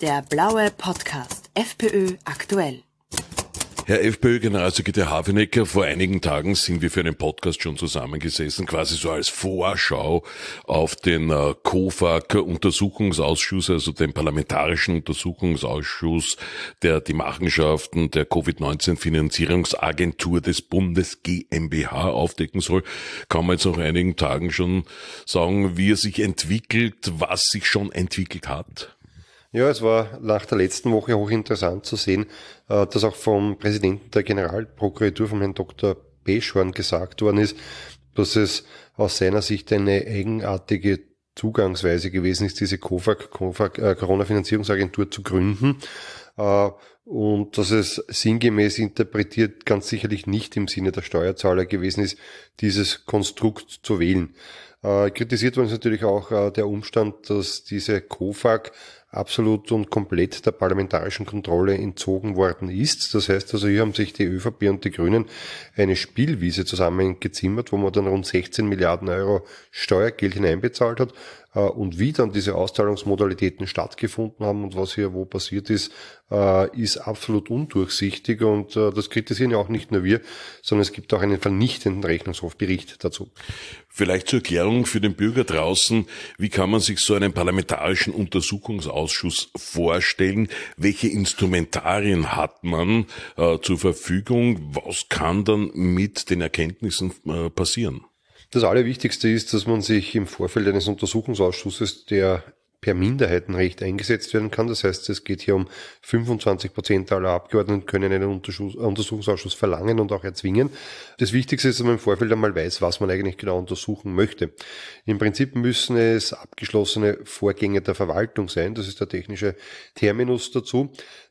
Der blaue Podcast FPÖ aktuell. Herr FPÖ-Generalsekretär Havenecker, vor einigen Tagen sind wir für einen Podcast schon zusammengesessen, quasi so als Vorschau auf den äh, KOFAG-Untersuchungsausschuss, also den Parlamentarischen Untersuchungsausschuss, der die Machenschaften der Covid-19-Finanzierungsagentur des Bundes GmbH aufdecken soll. Kann man jetzt nach einigen Tagen schon sagen, wie er sich entwickelt, was sich schon entwickelt hat? Ja, es war nach der letzten Woche hochinteressant zu sehen, äh, dass auch vom Präsidenten der Generalprokuratur, vom Herrn Dr. Peschorn, gesagt worden ist, dass es aus seiner Sicht eine eigenartige Zugangsweise gewesen ist, diese COFAG, COFAG, äh, Corona-Finanzierungsagentur zu gründen. Äh, und dass es sinngemäß interpretiert ganz sicherlich nicht im Sinne der Steuerzahler gewesen ist, dieses Konstrukt zu wählen. Äh, kritisiert worden ist natürlich auch äh, der Umstand, dass diese COFAG absolut und komplett der parlamentarischen Kontrolle entzogen worden ist. Das heißt also, hier haben sich die ÖVP und die Grünen eine Spielwiese zusammengezimmert, wo man dann rund 16 Milliarden Euro Steuergeld hineinbezahlt hat, äh, und wie dann diese Auszahlungsmodalitäten stattgefunden haben und was hier wo passiert ist, äh, ist absolut undurchsichtig und äh, das kritisieren ja auch nicht nur wir, sondern es gibt auch einen vernichtenden Rechnungshofbericht dazu. Vielleicht zur Erklärung für den Bürger draußen, wie kann man sich so einen parlamentarischen Untersuchungsausschuss vorstellen? Welche Instrumentarien hat man zur Verfügung? Was kann dann mit den Erkenntnissen passieren? Das Allerwichtigste ist, dass man sich im Vorfeld eines Untersuchungsausschusses, der per Minderheitenrecht eingesetzt werden kann. Das heißt, es geht hier um 25 Prozent aller Abgeordneten können einen Untersuchungsausschuss verlangen und auch erzwingen. Das Wichtigste ist, dass man im Vorfeld einmal weiß, was man eigentlich genau untersuchen möchte. Im Prinzip müssen es abgeschlossene Vorgänge der Verwaltung sein. Das ist der technische Terminus dazu.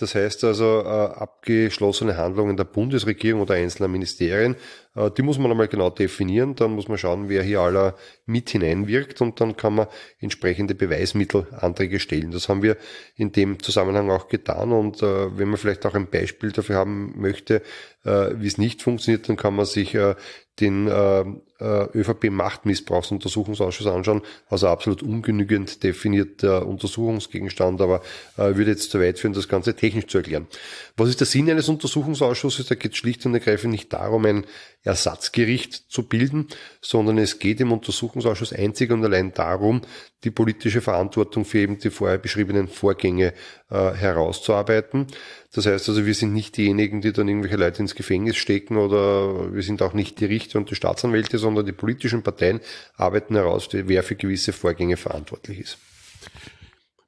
Das heißt also, äh, abgeschlossene Handlungen der Bundesregierung oder einzelner Ministerien, äh, die muss man einmal genau definieren. Dann muss man schauen, wer hier aller mit hineinwirkt und dann kann man entsprechende Beweismittelanträge stellen. Das haben wir in dem Zusammenhang auch getan. Und äh, wenn man vielleicht auch ein Beispiel dafür haben möchte, wie es nicht funktioniert, dann kann man sich den äh, äh ÖVP-Machtmissbrauchsuntersuchungsausschuss anschauen, also absolut ungenügend definierter Untersuchungsgegenstand, aber äh, würde jetzt zu weit führen, das Ganze technisch zu erklären. Was ist der Sinn eines Untersuchungsausschusses? Da geht es schlicht und ergreifend nicht darum, ein Ersatzgericht zu bilden, sondern es geht im Untersuchungsausschuss einzig und allein darum, die politische Verantwortung für eben die vorher beschriebenen Vorgänge äh, herauszuarbeiten. Das heißt also, wir sind nicht diejenigen, die dann irgendwelche Leute ins Gefängnis stecken oder wir sind auch nicht die Richter und die Staatsanwälte, sondern die politischen Parteien arbeiten heraus, wer für gewisse Vorgänge verantwortlich ist.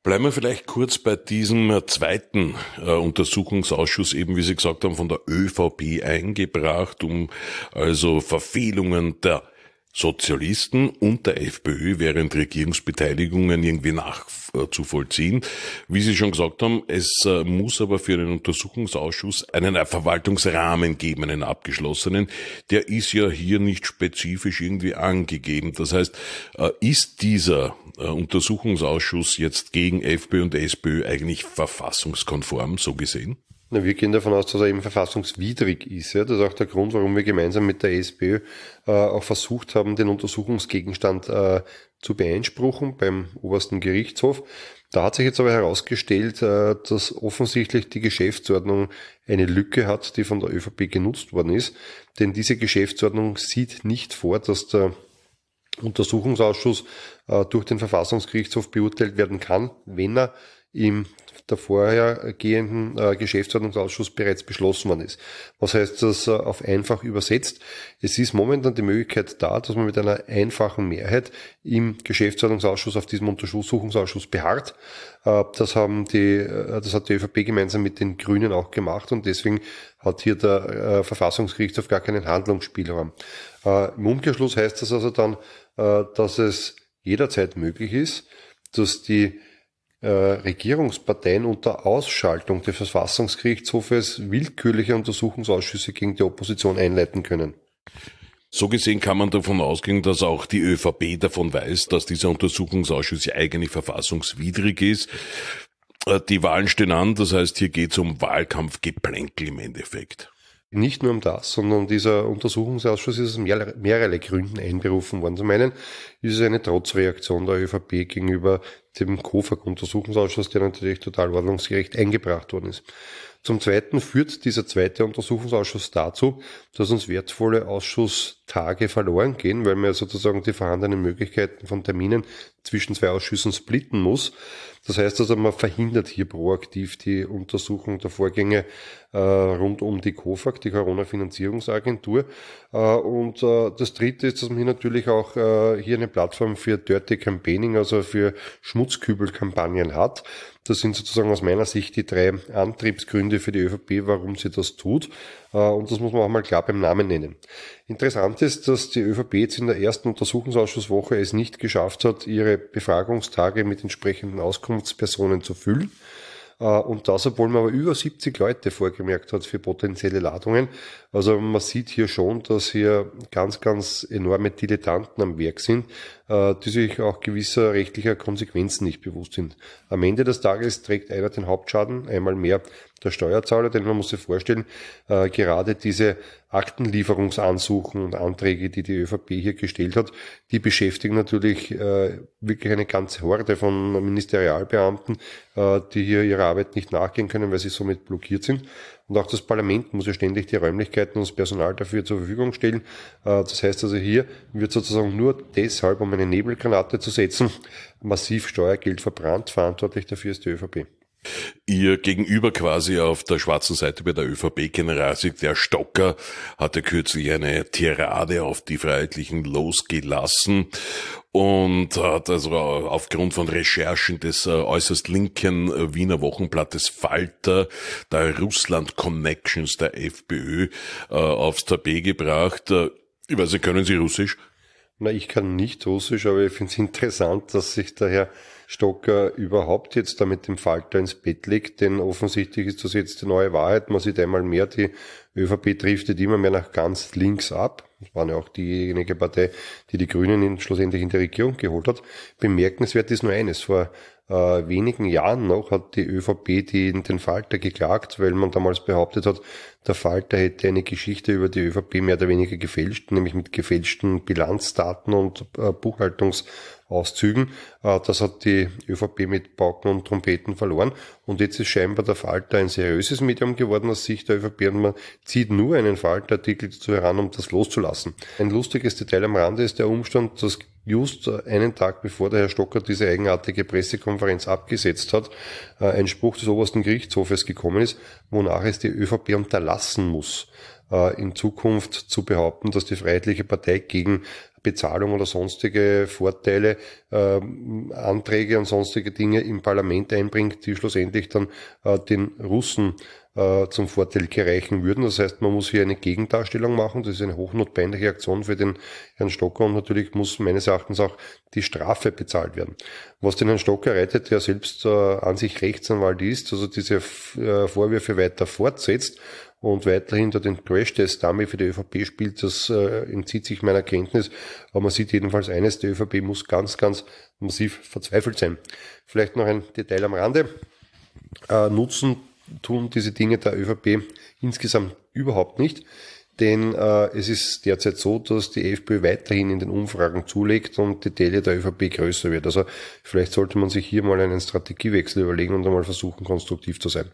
Bleiben wir vielleicht kurz bei diesem äh, zweiten äh, Untersuchungsausschuss, eben wie Sie gesagt haben, von der ÖVP eingebracht, um also Verfehlungen der Sozialisten und der FPÖ während Regierungsbeteiligungen irgendwie nachzuvollziehen. Äh, Wie Sie schon gesagt haben, es äh, muss aber für den Untersuchungsausschuss einen äh, Verwaltungsrahmen geben, einen abgeschlossenen. Der ist ja hier nicht spezifisch irgendwie angegeben. Das heißt, ist dieser Untersuchungsausschuss jetzt gegen FPÖ und SPÖ eigentlich verfassungskonform so gesehen? Na, wir gehen davon aus, dass er eben verfassungswidrig ist. Ja? Das ist auch der Grund, warum wir gemeinsam mit der SPÖ äh, auch versucht haben, den Untersuchungsgegenstand äh, zu beeinspruchen beim obersten Gerichtshof. Da hat sich jetzt aber herausgestellt, äh, dass offensichtlich die Geschäftsordnung eine Lücke hat, die von der ÖVP genutzt worden ist. Denn diese Geschäftsordnung sieht nicht vor, dass der Untersuchungsausschuss äh, durch den Verfassungsgerichtshof beurteilt werden kann, wenn er im der vorhergehenden äh, Geschäftsordnungsausschuss bereits beschlossen worden ist. Was heißt das äh, auf einfach übersetzt? Es ist momentan die Möglichkeit da, dass man mit einer einfachen Mehrheit im Geschäftsordnungsausschuss auf diesem Untersuchungsausschuss beharrt. Äh, das haben die, äh, das hat die ÖVP gemeinsam mit den Grünen auch gemacht und deswegen hat hier der äh, Verfassungsgerichtshof gar keinen Handlungsspielraum. Äh, Im Umkehrschluss heißt das also dann, äh, dass es jederzeit möglich ist, dass die äh, Regierungsparteien unter Ausschaltung des Verfassungsgerichtshofes willkürliche Untersuchungsausschüsse gegen die Opposition einleiten können. So gesehen kann man davon ausgehen, dass auch die ÖVP davon weiß, dass dieser Untersuchungsausschuss ja eigentlich verfassungswidrig ist. Äh, die Wahlen stehen an, das heißt, hier geht es um Wahlkampfgeplänkel im Endeffekt. Nicht nur um das, sondern dieser Untersuchungsausschuss ist aus mehrere, Gründen einberufen worden. Zum einen ist es eine Trotzreaktion der ÖVP gegenüber dem KOFAG-Untersuchungsausschuss, der natürlich total ordnungsgerecht eingebracht worden ist. Zum Zweiten führt dieser zweite Untersuchungsausschuss dazu, dass uns wertvolle Ausschusstage verloren gehen, weil man ja sozusagen die vorhandenen Möglichkeiten von Terminen zwischen zwei Ausschüssen splitten muss. Das heißt also, man verhindert hier proaktiv die Untersuchung der Vorgänge äh, rund um die COFAG, die Corona-Finanzierungsagentur. Äh, und äh, das Dritte ist, dass man hier natürlich auch äh, hier eine Plattform für Dirty Campaigning, also für Schmutz Schmutzkübelkampagnen hat. Das sind sozusagen aus meiner Sicht die drei Antriebsgründe für die ÖVP, warum sie das tut. Äh, und das muss man auch mal klar beim Namen nennen. Interessant ist, dass die ÖVP jetzt in der ersten Untersuchungsausschusswoche es nicht geschafft hat, ihre Befragungstage mit entsprechenden Auskunftspersonen zu füllen. Äh, und das, obwohl man aber über 70 Leute vorgemerkt hat für potenzielle Ladungen. Also man sieht hier schon, dass hier ganz, ganz enorme Dilettanten am Werk sind, äh, die sich auch gewisser rechtlicher Konsequenzen nicht bewusst sind. Am Ende des Tages trägt einer den Hauptschaden, einmal mehr der Steuerzahler, denn man muss sich vorstellen, äh, gerade diese Aktenlieferungsansuchen und Anträge, die die ÖVP hier gestellt hat, die beschäftigen natürlich äh, wirklich eine ganze Horde von Ministerialbeamten, die hier ihrer Arbeit nicht nachgehen können, weil sie somit blockiert sind. Und auch das Parlament muss ja ständig die Räumlichkeiten und das Personal dafür zur Verfügung stellen. Äh, das heißt also, hier wird sozusagen nur deshalb, um eine Nebelgranate zu setzen, massiv Steuergeld verbrannt. Verantwortlich dafür ist die ÖVP. Ihr Gegenüber quasi auf der schwarzen Seite bei der ÖVP-Generalsekretär Stocker hatte kürzlich eine Tirade auf die Freiheitlichen losgelassen und hat also aufgrund von Recherchen des äh, äußerst linken äh, Wiener Wochenblattes Falter der Russland Connections der FPÖ äh, aufs Tapet gebracht. Ich weiß nicht, können Sie Russisch? Na, ich kann nicht Russisch, aber ich finde es interessant, dass sich daher Herr Stocker überhaupt jetzt da mit dem Falter ins Bett legt, denn offensichtlich ist das jetzt die neue Wahrheit. Man sieht einmal mehr, die ÖVP driftet immer mehr nach ganz links ab. Das war ja auch diejenige Partei, die die Grünen schlussendlich in die Regierung geholt hat. Bemerkenswert ist nur eines. Vor äh, wenigen Jahren noch hat die ÖVP die, in den Falter geklagt, weil man damals behauptet hat, der Falter hätte eine Geschichte über die ÖVP mehr oder weniger gefälscht, nämlich mit gefälschten Bilanzdaten und äh, Buchhaltungsauszügen. Äh, das hat die ÖVP mit Pauken und Trompeten verloren. Und jetzt ist scheinbar der Falter ein seriöses Medium geworden aus Sicht der ÖVP und man zieht nur einen Falterartikel dazu heran, um das loszulassen. Ein lustiges Detail am Rande ist der Umstand, dass just einen Tag bevor der Herr Stocker diese eigenartige Pressekonferenz abgesetzt hat, äh, ein Spruch des obersten Gerichtshofes gekommen ist, wonach es die ÖVP unterlassen muss, äh, in Zukunft zu behaupten, dass die Freiheitliche Partei gegen Bezahlung oder sonstige Vorteile, ähm, Anträge und sonstige Dinge im Parlament einbringt, die schlussendlich dann äh, den Russen äh, zum Vorteil gereichen würden. Das heißt, man muss hier eine Gegendarstellung machen. Das ist eine hochnotwendige Aktion für den Herrn Stocker und natürlich muss meines Erachtens auch die Strafe bezahlt werden. Was den Herrn Stocker rettet, der selbst äh, an sich Rechtsanwalt ist, also diese äh, Vorwürfe weiter fortsetzt und weiterhin da den Crash-Test damit für die ÖVP spielt, das äh, entzieht sich meiner Kenntnis. Aber man sieht jedenfalls eines, die ÖVP muss ganz, ganz massiv verzweifelt sein. Vielleicht noch ein Detail am Rande. Äh, nutzen tun diese Dinge der ÖVP insgesamt überhaupt nicht. Denn äh, es ist derzeit so, dass die FPÖ weiterhin in den Umfragen zulegt und die Delle der ÖVP größer wird. Also vielleicht sollte man sich hier mal einen Strategiewechsel überlegen und einmal versuchen, konstruktiv zu sein.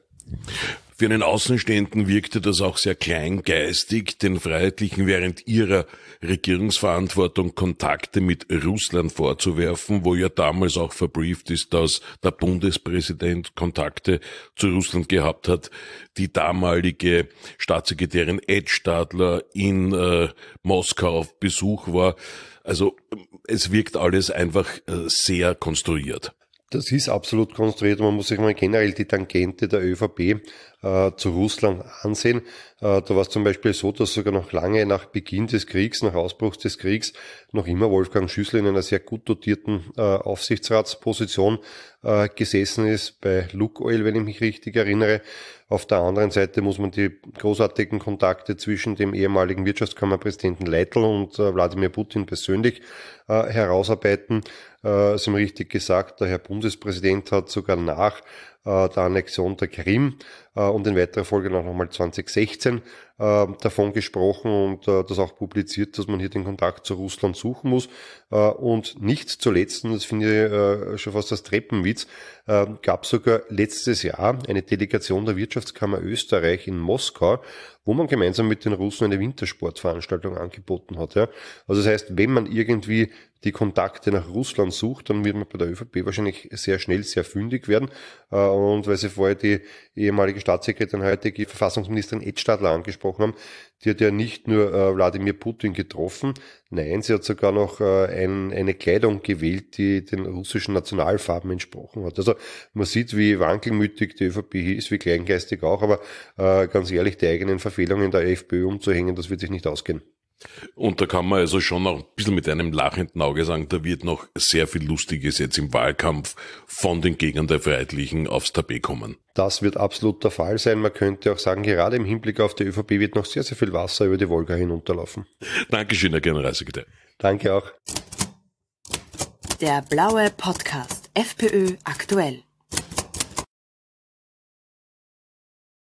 Für einen Außenstehenden wirkte das auch sehr kleingeistig, den Freiheitlichen während ihrer Regierungsverantwortung Kontakte mit Russland vorzuwerfen, wo ja damals auch verbrieft ist, dass der Bundespräsident Kontakte zu Russland gehabt hat, die damalige Staatssekretärin Ed Stadler in äh, Moskau auf Besuch war. Also es wirkt alles einfach äh, sehr konstruiert. Das ist absolut konstruiert. Man muss sich mal generell die Tangente der ÖVP äh, zu Russland ansehen. Äh, da war es zum Beispiel so, dass sogar noch lange nach Beginn des Kriegs, nach Ausbruch des Kriegs, noch immer Wolfgang Schüssel in einer sehr gut dotierten äh, Aufsichtsratsposition gesessen ist, bei Lukoil, wenn ich mich richtig erinnere. Auf der anderen Seite muss man die großartigen Kontakte zwischen dem ehemaligen Wirtschaftskammerpräsidenten Leitl und Wladimir Putin persönlich herausarbeiten. Sie haben richtig gesagt, der Herr Bundespräsident hat sogar nach äh, der Annexion der Krim äh, und in weiterer Folge noch einmal 2016 äh, davon gesprochen und äh, das auch publiziert, dass man hier den Kontakt zu Russland suchen muss. Äh, und nicht zuletzt, und das finde ich äh, schon fast als Treppenwitz, ähm, gab sogar letztes Jahr eine Delegation der Wirtschaftskammer Österreich in Moskau, wo man gemeinsam mit den Russen eine Wintersportveranstaltung angeboten hat. Ja. Also das heißt, wenn man irgendwie die Kontakte nach Russland sucht, dann wird man bei der ÖVP wahrscheinlich sehr schnell sehr fündig werden. Äh, und weil Sie vorher die ehemalige Staatssekretärin, heutige Verfassungsministerin Edstadler angesprochen gesprochen haben, die hat ja nicht nur äh, Wladimir Putin getroffen, nein, sie hat sogar noch äh, ein, eine Kleidung gewählt, die den russischen Nationalfarben entsprochen hat. Also man sieht, wie wankelmütig die ÖVP hier ist, wie kleingeistig auch, aber äh, ganz ehrlich, die eigenen Verfehlungen der FPÖ umzuhängen, das wird sich nicht ausgehen. Und da kann man also schon auch ein bisschen mit einem lachenden Auge sagen, da wird noch sehr viel Lustiges jetzt im Wahlkampf von den Gegnern der Freiheitlichen aufs Tapet kommen. Das wird absolut der Fall sein. Man könnte auch sagen, gerade im Hinblick auf die ÖVP wird noch sehr, sehr viel Wasser über die Wolga hinunterlaufen. Dankeschön, Herr Generalsekretär. Danke auch. Der blaue Podcast FPÖ aktuell.